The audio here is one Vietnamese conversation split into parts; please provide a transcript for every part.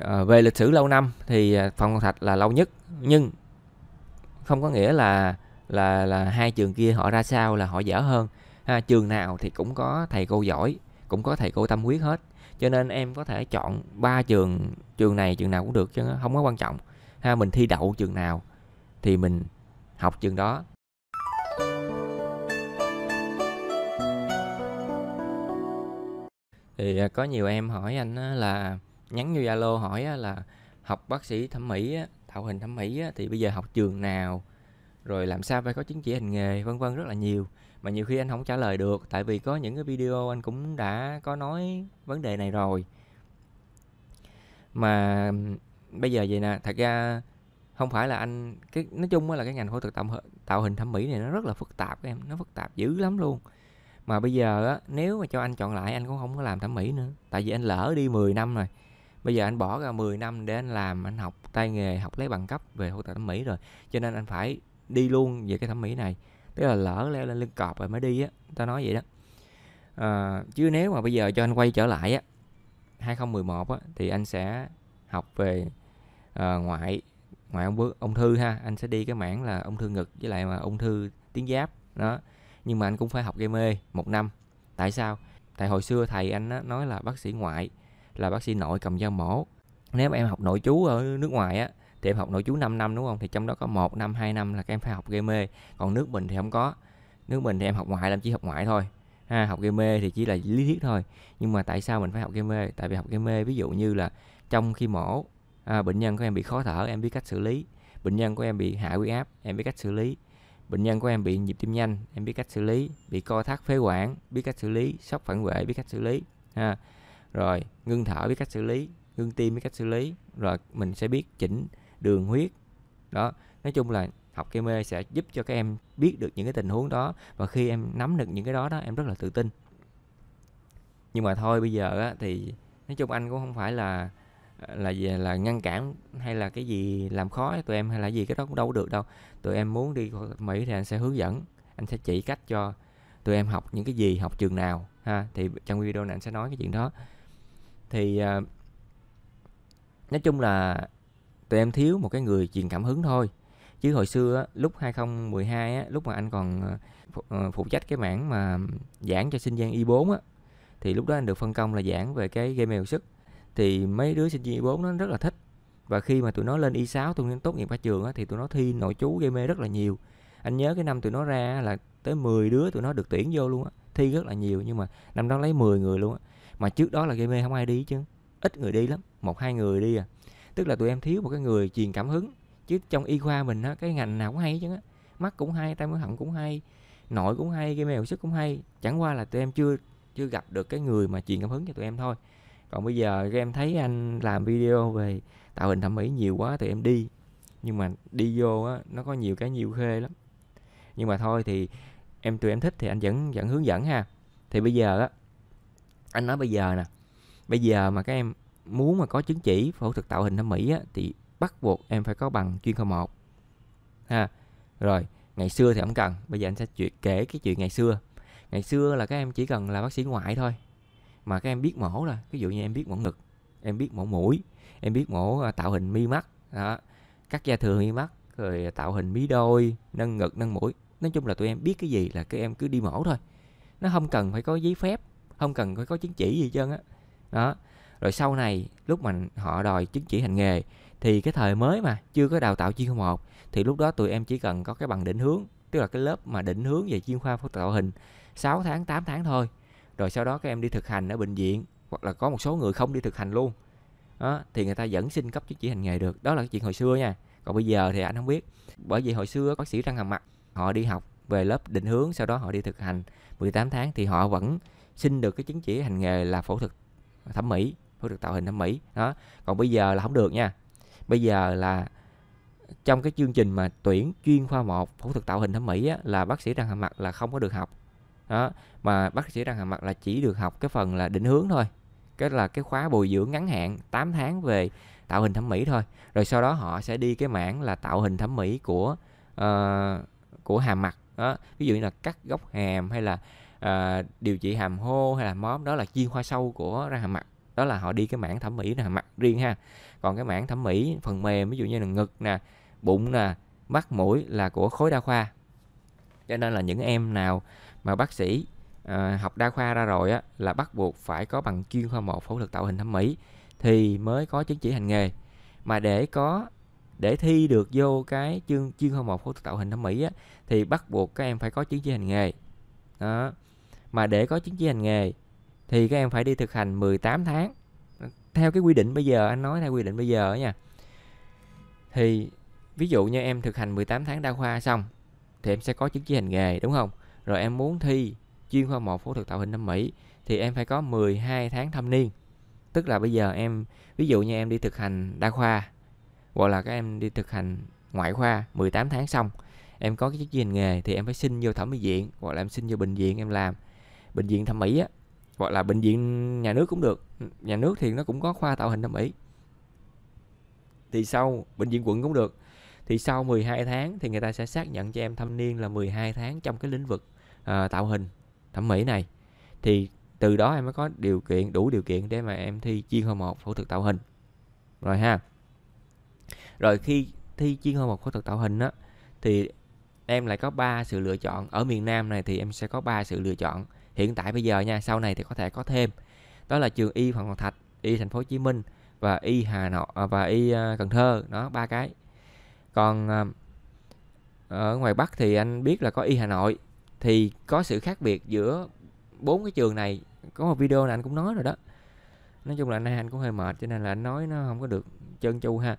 Ờ, về lịch sử lâu năm thì à, phòng thạch là lâu nhất nhưng không có nghĩa là là là hai trường kia họ ra sao là họ dở hơn ha, trường nào thì cũng có thầy cô giỏi cũng có thầy cô tâm huyết hết cho nên em có thể chọn ba trường trường này trường nào cũng được chứ không có quan trọng ha mình thi đậu trường nào thì mình học trường đó thì à, có nhiều em hỏi anh là nhắn vô Zalo hỏi là học bác sĩ thẩm mỹ thạo hình thẩm mỹ thì bây giờ học trường nào rồi làm sao phải có chứng chỉ hành nghề vân vân rất là nhiều mà nhiều khi anh không trả lời được tại vì có những cái video anh cũng đã có nói vấn đề này rồi mà bây giờ vậy nè thật ra không phải là anh cái nói chung là cái ngành phẫu thuật tạo, tạo hình thẩm mỹ này nó rất là phức tạp em nó phức tạp dữ lắm luôn mà bây giờ á nếu mà cho anh chọn lại anh cũng không có làm thẩm mỹ nữa tại vì anh lỡ đi 10 năm rồi bây giờ anh bỏ ra 10 năm để anh làm anh học tay nghề học lấy bằng cấp về hỗ trợ thẩm mỹ rồi cho nên anh phải đi luôn về cái thẩm mỹ này tức là lỡ leo lên lưng cọp rồi mới đi á tao nói vậy đó à, chứ nếu mà bây giờ cho anh quay trở lại á 2011 á thì anh sẽ học về uh, ngoại ngoại ung bướu ung thư ha anh sẽ đi cái mảng là ung thư ngực với lại mà ung thư tuyến giáp đó nhưng mà anh cũng phải học gây mê một năm tại sao tại hồi xưa thầy anh á, nói là bác sĩ ngoại là bác sĩ nội cầm dao mổ nếu mà em học nội chú ở nước ngoài á thì em học nội chú 5 năm đúng không thì trong đó có một năm 2 năm là các em phải học gây mê còn nước mình thì không có nước mình thì em học ngoại làm chỉ học ngoại thôi ha học gây mê thì chỉ là lý thuyết thôi nhưng mà tại sao mình phải học gây mê tại vì học gây mê ví dụ như là trong khi mổ à, bệnh nhân của em bị khó thở em biết cách xử lý bệnh nhân của em bị hạ huyết áp em biết cách xử lý bệnh nhân của em bị nhịp tim nhanh em biết cách xử lý bị co thắt phế quản biết cách xử lý sốc phản vệ biết cách xử lý ha rồi ngưng thở biết cách xử lý ngưng tim biết cách xử lý rồi mình sẽ biết chỉnh đường huyết đó nói chung là học cây mê sẽ giúp cho các em biết được những cái tình huống đó và khi em nắm được những cái đó đó em rất là tự tin nhưng mà thôi bây giờ á, thì nói chung anh cũng không phải là ờ, là gì là ngăn cản hay là cái gì làm khó tụi em hay là gì cái đó cũng đâu có được đâu tụi em muốn đi mỹ thì anh sẽ hướng dẫn anh sẽ chỉ cách cho tụi em học những cái gì học trường nào ha thì trong video này anh sẽ nói cái chuyện đó thì à, nói chung là tụi em thiếu một cái người truyền cảm hứng thôi chứ hồi xưa á, lúc 2012 á, lúc mà anh còn à, à, phụ trách cái mảng mà giảng cho sinh viên Y4 e á thì lúc đó anh được phân công là giảng về cái game mèo sức thì mấy đứa sinh viên Y4 e nó rất là thích và khi mà tụi nó lên Y6 e tụi nó tốt nghiệp ra trường á, thì tụi nó thi nội chú game rất là nhiều anh nhớ cái năm tụi nó ra là tới 10 đứa tụi nó được tuyển vô luôn á thi rất là nhiều nhưng mà năm đó lấy 10 người luôn á mà trước đó là gây mê không ai đi chứ ít người đi lắm một hai người đi à tức là tụi em thiếu một cái người truyền cảm hứng chứ trong y khoa mình á cái ngành nào cũng hay chứ á mắt cũng hay tai mũi họng cũng hay nội cũng hay gây mê hồi sức cũng hay chẳng qua là tụi em chưa chưa gặp được cái người mà truyền cảm hứng cho tụi em thôi còn bây giờ các em thấy anh làm video về tạo hình thẩm mỹ nhiều quá thì em đi nhưng mà đi vô á nó có nhiều cái nhiều khê lắm nhưng mà thôi thì em tụi em thích thì anh vẫn vẫn hướng dẫn ha thì bây giờ á anh nói bây giờ nè bây giờ mà các em muốn mà có chứng chỉ phẫu thuật tạo hình thẩm mỹ á, thì bắt buộc em phải có bằng chuyên khoa một ha rồi ngày xưa thì không cần bây giờ anh sẽ chuyện kể cái chuyện ngày xưa ngày xưa là các em chỉ cần là bác sĩ ngoại thôi mà các em biết mổ là ví dụ như em biết mổ ngực em biết mổ mũi em biết mổ à, tạo hình mi mắt đó cắt da thường mi mắt rồi tạo hình mí đôi nâng ngực nâng mũi nói chung là tụi em biết cái gì là các em cứ đi mổ thôi nó không cần phải có giấy phép không cần phải có chứng chỉ gì chân á đó rồi sau này lúc mà họ đòi chứng chỉ hành nghề thì cái thời mới mà chưa có đào tạo chuyên một thì lúc đó tụi em chỉ cần có cái bằng định hướng tức là cái lớp mà định hướng về chuyên khoa phẫu tạo hình 6 tháng 8 tháng thôi rồi sau đó các em đi thực hành ở bệnh viện hoặc là có một số người không đi thực hành luôn đó, thì người ta vẫn xin cấp chứng chỉ hành nghề được đó là cái chuyện hồi xưa nha còn bây giờ thì anh không biết bởi vì hồi xưa bác sĩ răng hàm mặt họ đi học về lớp định hướng sau đó họ đi thực hành 18 tháng thì họ vẫn xin được cái chứng chỉ hành nghề là phẫu thuật thẩm mỹ phẫu thuật tạo hình thẩm mỹ đó còn bây giờ là không được nha bây giờ là trong cái chương trình mà tuyển chuyên khoa 1 phẫu thuật tạo hình thẩm mỹ á, là bác sĩ răng hàm mặt là không có được học đó mà bác sĩ răng hàm mặt là chỉ được học cái phần là định hướng thôi cái là cái khóa bồi dưỡng ngắn hạn 8 tháng về tạo hình thẩm mỹ thôi rồi sau đó họ sẽ đi cái mảng là tạo hình thẩm mỹ của uh, của hàm mặt đó ví dụ như là cắt góc hàm hay là à, điều trị hàm hô hay là móm đó là chuyên khoa sâu của răng hàm mặt đó là họ đi cái mảng thẩm mỹ răng hàm mặt riêng ha còn cái mảng thẩm mỹ phần mềm ví dụ như là ngực nè bụng nè mắt mũi là của khối đa khoa cho nên là những em nào mà bác sĩ à, học đa khoa ra rồi á là bắt buộc phải có bằng chuyên khoa một phẫu thuật tạo hình thẩm mỹ thì mới có chứng chỉ hành nghề mà để có để thi được vô cái chương chuyên khoa một phẫu thuật tạo hình thẩm mỹ á, thì bắt buộc các em phải có chứng chỉ hành nghề đó mà để có chứng chỉ hành nghề thì các em phải đi thực hành 18 tháng theo cái quy định bây giờ anh nói theo quy định bây giờ nha thì ví dụ như em thực hành 18 tháng đa khoa xong thì em sẽ có chứng chỉ hành nghề đúng không rồi em muốn thi chuyên khoa một phẫu thuật tạo hình thẩm mỹ thì em phải có 12 tháng thâm niên tức là bây giờ em ví dụ như em đi thực hành đa khoa hoặc là các em đi thực hành ngoại khoa 18 tháng xong em có cái chứng chỉ hành nghề thì em phải xin vô thẩm mỹ viện hoặc là em xin vô bệnh viện em làm bệnh viện thẩm mỹ á hoặc là bệnh viện nhà nước cũng được nhà nước thì nó cũng có khoa tạo hình thẩm mỹ thì sau bệnh viện quận cũng được thì sau 12 tháng thì người ta sẽ xác nhận cho em thâm niên là 12 tháng trong cái lĩnh vực à, tạo hình thẩm mỹ này thì từ đó em mới có điều kiện đủ điều kiện để mà em thi chuyên khoa một phẫu thuật tạo hình rồi ha rồi khi thi chuyên khoa một phẫu thuật tạo hình á thì em lại có ba sự lựa chọn ở miền Nam này thì em sẽ có ba sự lựa chọn hiện tại bây giờ nha sau này thì có thể có thêm đó là trường y Phạm Ngọc Thạch y thành phố Hồ Chí Minh và y Hà Nội à, và y à, Cần Thơ đó ba cái còn à, ở ngoài Bắc thì anh biết là có y Hà Nội thì có sự khác biệt giữa bốn cái trường này có một video này anh cũng nói rồi đó nói chung là nay anh cũng hơi mệt cho nên là anh nói nó không có được chân chu ha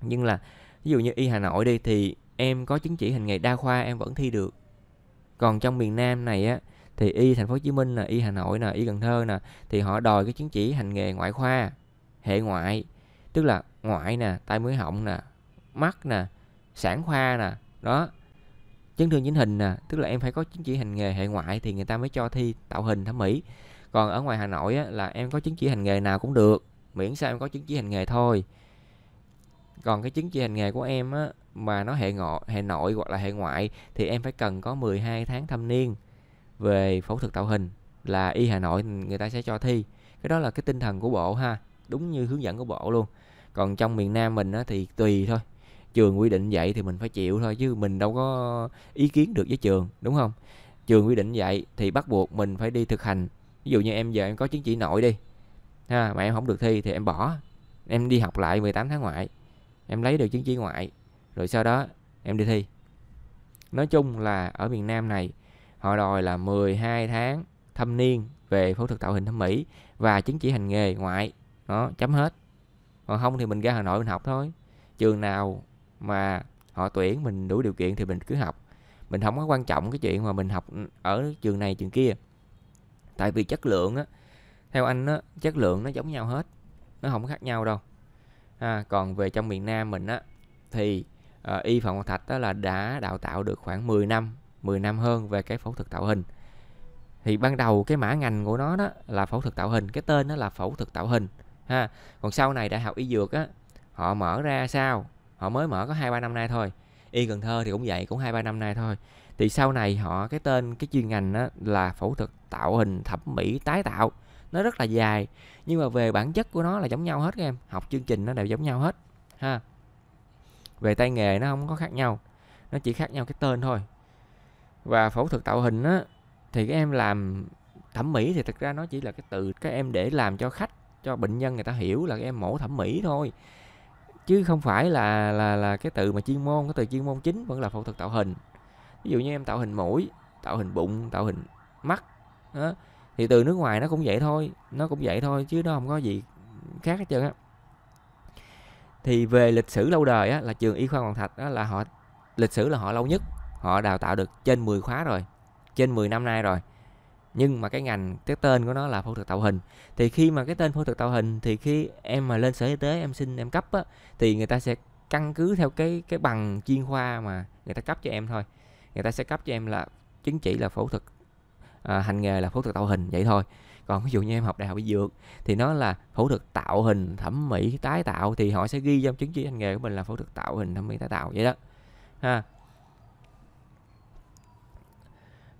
nhưng là ví dụ như y Hà Nội đi thì em có chứng chỉ hành nghề đa khoa em vẫn thi được còn trong miền Nam này á thì y thành phố Hồ Chí Minh là y Hà Nội là y Cần Thơ nè thì họ đòi cái chứng chỉ hành nghề ngoại khoa, hệ ngoại, tức là ngoại nè, tai mũi họng nè, mắt nè, sản khoa nè, đó. Chấn thương chỉnh hình nè, tức là em phải có chứng chỉ hành nghề hệ ngoại thì người ta mới cho thi tạo hình thẩm mỹ. Còn ở ngoài Hà Nội á, là em có chứng chỉ hành nghề nào cũng được, miễn sao em có chứng chỉ hành nghề thôi. Còn cái chứng chỉ hành nghề của em á, mà nó hệ ngọ hệ nội hoặc là hệ ngoại thì em phải cần có 12 tháng thâm niên về phẫu thuật tạo hình là y Hà Nội người ta sẽ cho thi cái đó là cái tinh thần của bộ ha đúng như hướng dẫn của bộ luôn còn trong miền Nam mình á, thì tùy thôi trường quy định vậy thì mình phải chịu thôi chứ mình đâu có ý kiến được với trường đúng không trường quy định vậy thì bắt buộc mình phải đi thực hành ví dụ như em giờ em có chứng chỉ nội đi ha mà em không được thi thì em bỏ em đi học lại 18 tháng ngoại em lấy được chứng chỉ ngoại rồi sau đó em đi thi nói chung là ở miền Nam này họ đòi là 12 tháng thâm niên về phẫu thuật tạo hình thẩm mỹ và chứng chỉ hành nghề ngoại nó chấm hết còn không thì mình ra hà nội mình học thôi trường nào mà họ tuyển mình đủ điều kiện thì mình cứ học mình không có quan trọng cái chuyện mà mình học ở trường này trường kia tại vì chất lượng á theo anh á chất lượng nó giống nhau hết nó không khác nhau đâu à, còn về trong miền nam mình á thì uh, y phạm ngọc thạch đó là đã đào tạo được khoảng 10 năm 10 năm hơn về cái phẫu thuật tạo hình thì ban đầu cái mã ngành của nó đó là phẫu thuật tạo hình cái tên nó là phẫu thuật tạo hình ha còn sau này đại học y dược á họ mở ra sao họ mới mở có hai ba năm nay thôi y cần thơ thì cũng vậy cũng hai ba năm nay thôi thì sau này họ cái tên cái chuyên ngành đó là phẫu thuật tạo hình thẩm mỹ tái tạo nó rất là dài nhưng mà về bản chất của nó là giống nhau hết các em học chương trình nó đều giống nhau hết ha về tay nghề nó không có khác nhau nó chỉ khác nhau cái tên thôi và phẫu thuật tạo hình á thì các em làm thẩm mỹ thì thực ra nó chỉ là cái từ các em để làm cho khách cho bệnh nhân người ta hiểu là các em mổ thẩm mỹ thôi chứ không phải là là là cái từ mà chuyên môn cái từ chuyên môn chính vẫn là phẫu thuật tạo hình ví dụ như em tạo hình mũi tạo hình bụng tạo hình mắt đó. thì từ nước ngoài nó cũng vậy thôi nó cũng vậy thôi chứ nó không có gì khác hết trơn á thì về lịch sử lâu đời á, là trường y khoa hoàng thạch á, là họ lịch sử là họ lâu nhất họ đào tạo được trên 10 khóa rồi trên 10 năm nay rồi nhưng mà cái ngành cái tên của nó là phẫu thuật tạo hình thì khi mà cái tên phẫu thuật tạo hình thì khi em mà lên sở y tế em xin em cấp á, thì người ta sẽ căn cứ theo cái cái bằng chuyên khoa mà người ta cấp cho em thôi người ta sẽ cấp cho em là chứng chỉ là phẫu thuật à, hành nghề là phẫu thuật tạo hình vậy thôi còn ví dụ như em học đại học y dược thì nó là phẫu thuật tạo hình thẩm mỹ tái tạo thì họ sẽ ghi trong chứng chỉ hành nghề của mình là phẫu thuật tạo hình thẩm mỹ tái tạo vậy đó ha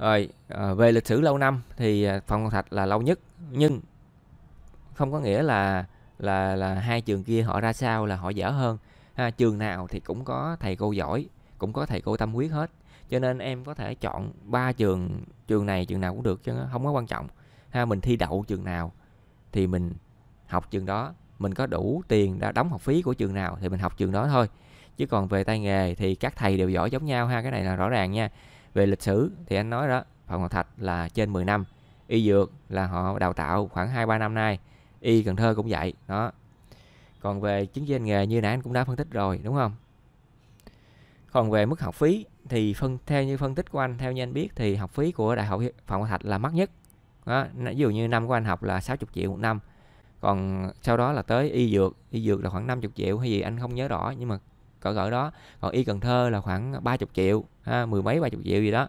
rồi à, về lịch sử lâu năm thì ờ, phòng thạch là lâu nhất nhưng không có nghĩa là là là hai trường kia họ ra sao là họ dở hơn ha, trường nào thì cũng có thầy cô giỏi cũng có thầy cô tâm huyết hết cho nên em có thể chọn ba trường trường này trường nào cũng được chứ không có quan trọng ha mình thi đậu trường nào thì mình học trường đó mình có đủ tiền đã đóng học phí của trường nào thì mình học trường đó thôi chứ còn về tay nghề thì các thầy đều giỏi giống nhau ha cái này là rõ ràng nha về lịch sử thì anh nói đó phạm ngọc thạch là trên 10 năm y dược là họ đào tạo khoảng hai ba năm nay y cần thơ cũng vậy đó còn về chứng chỉ hành nghề như nãy anh cũng đã phân tích rồi đúng không còn về mức học phí thì phân theo như phân tích của anh theo như anh biết thì học phí của đại học phạm ngọc thạch là mắc nhất đó, ví dụ như năm của anh học là 60 triệu một năm còn sau đó là tới y dược y dược là khoảng 50 triệu hay gì anh không nhớ rõ nhưng mà cỡ cỡ đó còn y cần thơ là khoảng 30 triệu ha, mười mấy ba chục triệu gì đó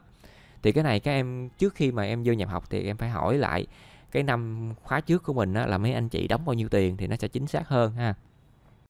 thì cái này các em trước khi mà em vô nhập học thì em phải hỏi lại cái năm khóa trước của mình á, là mấy anh chị đóng bao nhiêu tiền thì nó sẽ chính xác hơn ha